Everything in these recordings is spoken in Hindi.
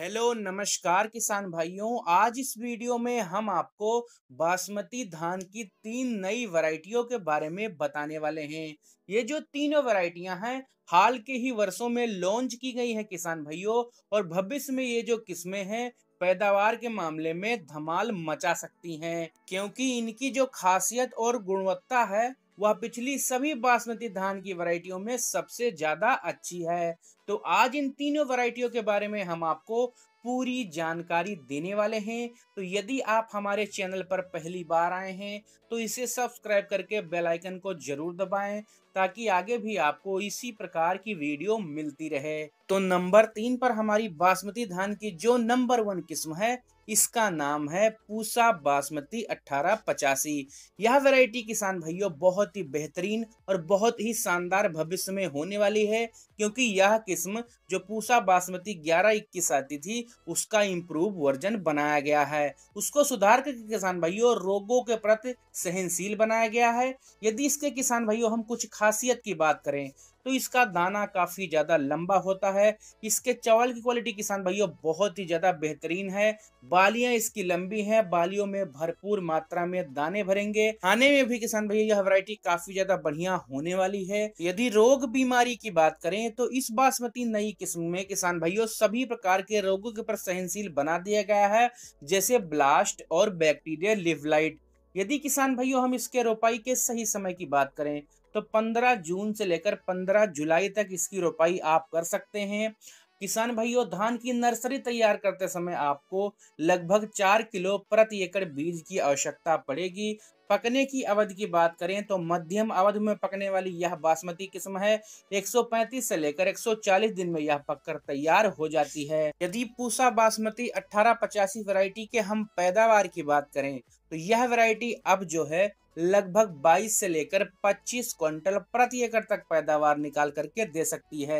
हेलो नमस्कार किसान भाइयों आज इस वीडियो में हम आपको बासमती धान की तीन नई वैरायटियों के बारे में बताने वाले हैं ये जो तीनों वैरायटियां हैं हाल के ही वर्षों में लॉन्च की गई हैं किसान भाइयों और भविष्य में ये जो किस्में हैं पैदावार के मामले में धमाल मचा सकती हैं क्योंकि इनकी जो खासियत और गुणवत्ता है वह पिछली सभी बासमती धान की वैरायटियों में सबसे ज्यादा अच्छी है तो आज इन तीनों वैरायटियों के बारे में हम आपको पूरी जानकारी देने वाले हैं तो यदि आप हमारे चैनल पर पहली बार आए हैं तो इसे सब्सक्राइब करके बेल आइकन को जरूर दबाएं ताकि आगे भी आपको इसी प्रकार की वीडियो मिलती रहे तो नंबर तीन पर हमारी बासमती धान की जो नंबर वन किस्म है इसका नाम है पूसा बासमती अट्ठारह पचासी यह वैरायटी किसान भाइयों बहुत ही बेहतरीन और बहुत ही शानदार भविष्य में होने वाली है क्योंकि यह किस्म जो पूसा बासमती ग्यारह इक्कीस आती थी उसका इम्प्रूव वर्जन बनाया गया है उसको सुधार करके किसान भाइयों रोगों के प्रति सहनशील बनाया गया है यदि इसके किसान भाइयों हम कुछ खा खासियत की बात करें तो इसका दाना काफ़ी ज़्यादा लंबा होता है इसके चावल की क्वालिटी किसान भाइयों बहुत ही ज़्यादा बेहतरीन है बालियां इसकी लंबी हैं बालियों में भरपूर मात्रा में दाने भरेंगे खाने में भी किसान भाइयों यह वैरायटी काफ़ी ज़्यादा बढ़िया होने वाली है यदि रोग बीमारी की बात करें तो इस बासमती नई किस्म में किसान भाइयों सभी प्रकार के रोगों के ऊपर सहनशील बना दिया गया है जैसे ब्लास्ट और बैक्टीरिया लिवलाइट यदि किसान भाइयों हम इसके रोपाई के सही समय की बात करें तो 15 जून से लेकर 15 जुलाई तक इसकी रोपाई आप कर सकते हैं किसान भाइयों धान की नर्सरी तैयार करते समय आपको लगभग चार किलो प्रति एकड़ बीज की आवश्यकता पड़ेगी पकने की अवधि की बात करें तो मध्यम अवधि में पकने वाली यह बासमती किस्म है 135 से लेकर 140 दिन में यह पककर तैयार हो जाती है यदि पूसा बासमती अठारह पचासी वैरायटी के हम पैदावार की बात करें तो यह वैरायटी अब जो है लगभग 22 से लेकर 25 क्विंटल प्रति एकड़ तक पैदावार निकाल करके दे सकती है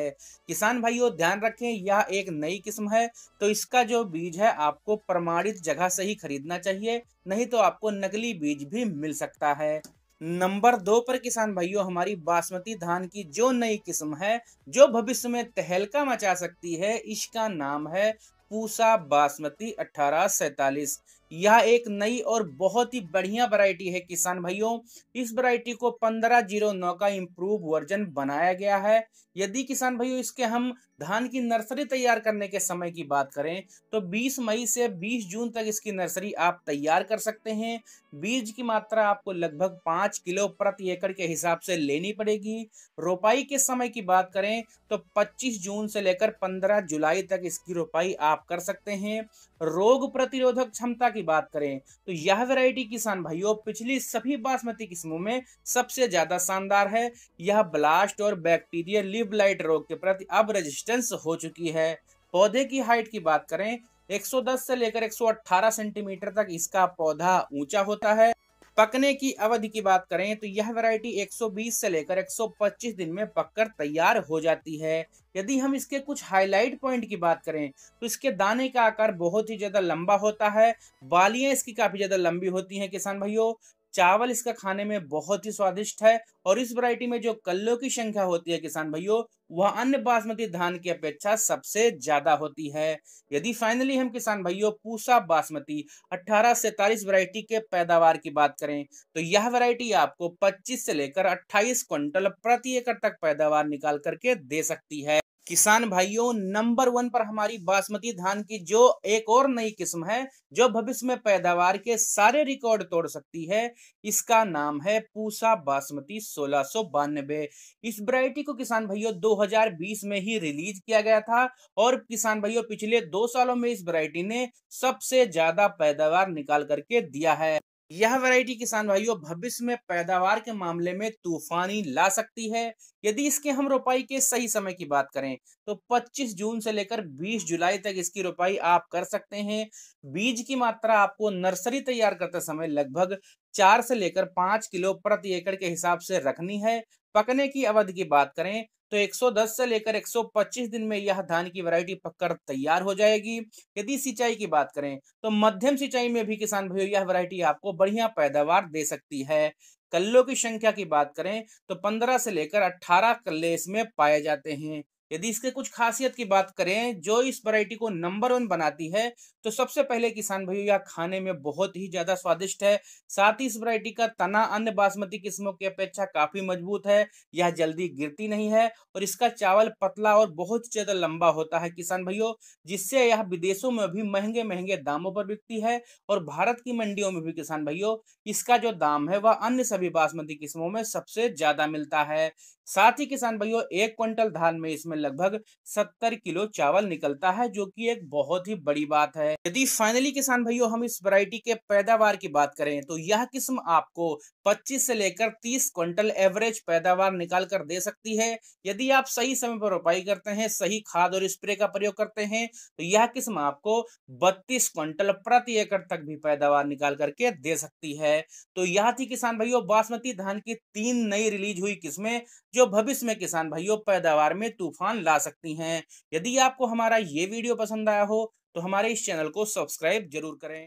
किसान भाइयों ध्यान रखें यह एक नई किस्म है तो इसका जो बीज है आपको प्रमाणित जगह से ही खरीदना चाहिए नहीं तो आपको नकली बीज भी मिल सकता है नंबर दो पर किसान भाइयों हमारी बासमती धान की जो नई किस्म है जो भविष्य में तहलका मचा सकती है इसका नाम है पूसा बासमती अठारह सैतालीस यह एक नई और बहुत ही बढ़िया वैरायटी है किसान भाइयों इस वैरायटी को पंद्रह जीरो नौ का इम्प्रूव वर्जन बनाया गया है यदि किसान भाइयों इसके हम धान की नर्सरी तैयार करने के समय की बात करें तो 20 मई से 20 जून तक इसकी नर्सरी आप तैयार कर सकते हैं बीज की मात्रा आपको लगभग पाँच किलो प्रति एकड़ के हिसाब से लेनी पड़ेगी रोपाई के समय की बात करें तो पच्चीस जून से लेकर पंद्रह जुलाई तक इसकी रोपाई आप कर सकते हैं रोग प्रतिरोधक क्षमता की बात करें तो यह वैरायटी किसान भाइयों पिछली सभी बासमती किस्मों में सबसे ज्यादा शानदार है यह ब्लास्ट और बैक्टीरिया लाइट रोग के प्रति अब रेजिस्टेंस हो चुकी है पौधे की हाइट की बात करें 110 से लेकर 118 सेंटीमीटर तक इसका पौधा ऊंचा होता है पकने की अवधि की बात करें तो यह वैरायटी 120 से लेकर 125 दिन में पककर तैयार हो जाती है यदि हम इसके कुछ हाईलाइट पॉइंट की बात करें तो इसके दाने का आकार बहुत ही ज़्यादा लंबा होता है बालियां इसकी काफ़ी ज़्यादा लंबी होती हैं किसान भाइयों चावल इसका खाने में बहुत ही स्वादिष्ट है और इस वैरायटी में जो कल्लों की संख्या होती है किसान भाइयों वह अन्य बासमती धान की अपेक्षा सबसे ज्यादा होती है यदि फाइनली हम किसान भाइयों पूसा बासमती अठारह से तारीस वैरायटी के पैदावार की बात करें तो यह वैरायटी आपको 25 से लेकर 28 क्विंटल प्रति एकड़ तक पैदावार निकाल करके दे सकती है किसान भाइयों नंबर वन पर हमारी बासमती धान की जो एक और नई किस्म है जो भविष्य में पैदावार के सारे रिकॉर्ड तोड़ सकती है इसका नाम है पूसा बासमती सोलह सो इस वरायटी को किसान भाइयों 2020 में ही रिलीज किया गया था और किसान भाइयों पिछले दो सालों में इस वरायटी ने सबसे ज्यादा पैदावार निकाल करके दिया है यह वैरायटी किसान भाइयों भविष्य में पैदावार के मामले में तूफानी ला सकती है यदि इसके हम रोपाई के सही समय की बात करें तो 25 जून से लेकर 20 जुलाई तक इसकी रोपाई आप कर सकते हैं बीज की मात्रा आपको नर्सरी तैयार करते समय लगभग चार से लेकर पांच किलो प्रति एकड़ के हिसाब से रखनी है पकने की अवधि की बात करें तो 110 से लेकर 125 दिन में यह धान की वैरायटी पककर तैयार हो जाएगी यदि सिंचाई की बात करें तो मध्यम सिंचाई में भी किसान भाइयों यह वैरायटी आपको बढ़िया पैदावार दे सकती है कल्लों की संख्या की बात करें तो 15 से लेकर 18 कल्ले इसमें पाए जाते हैं यदि इसके कुछ खासियत की बात करें जो इस वैरायटी को नंबर वन बनाती है तो सबसे पहले किसान भाइयों यह खाने में बहुत ही ज्यादा स्वादिष्ट है साथ ही इस वैरायटी का तना अन्य बासमती किस्मों की अपेक्षा काफी मजबूत है यह जल्दी गिरती नहीं है और इसका चावल पतला और बहुत ज्यादा लंबा होता है किसान भाइयों जिससे यह विदेशों में भी महंगे महंगे दामों पर बिकती है और भारत की मंडियों में भी किसान भाइयों इसका जो दाम है वह अन्य सभी बासमती किस्मों में सबसे ज्यादा मिलता है साथ ही किसान भाइयों एक क्विंटल धान में इसमें में लगभग सत्तर किलो चावल निकलता है जो कि एक बहुत ही बड़ी बात है यदि फाइनली किसान भाइयों हम इस वैरायटी के पैदावार की बात करें तो यह किस्म आपको 25 से लेकर 30 क्विंटल एवरेज पैदावार निकाल कर दे सकती है यदि आप सही समय पर रोपाई करते हैं सही खाद और स्प्रे का प्रयोग करते हैं तो यह किस्म आपको बत्तीस क्विंटल प्रति एकड़ तक भी पैदावार निकाल करके दे सकती है तो यह थी किसान भाइयों बासमती धान की तीन नई रिलीज हुई किस्में जो भविष्य में किसान भाइयों पैदावार में तूफान तूफान ला सकती हैं यदि आपको हमारा ये वीडियो पसंद आया हो तो हमारे इस चैनल को सब्सक्राइब जरूर करें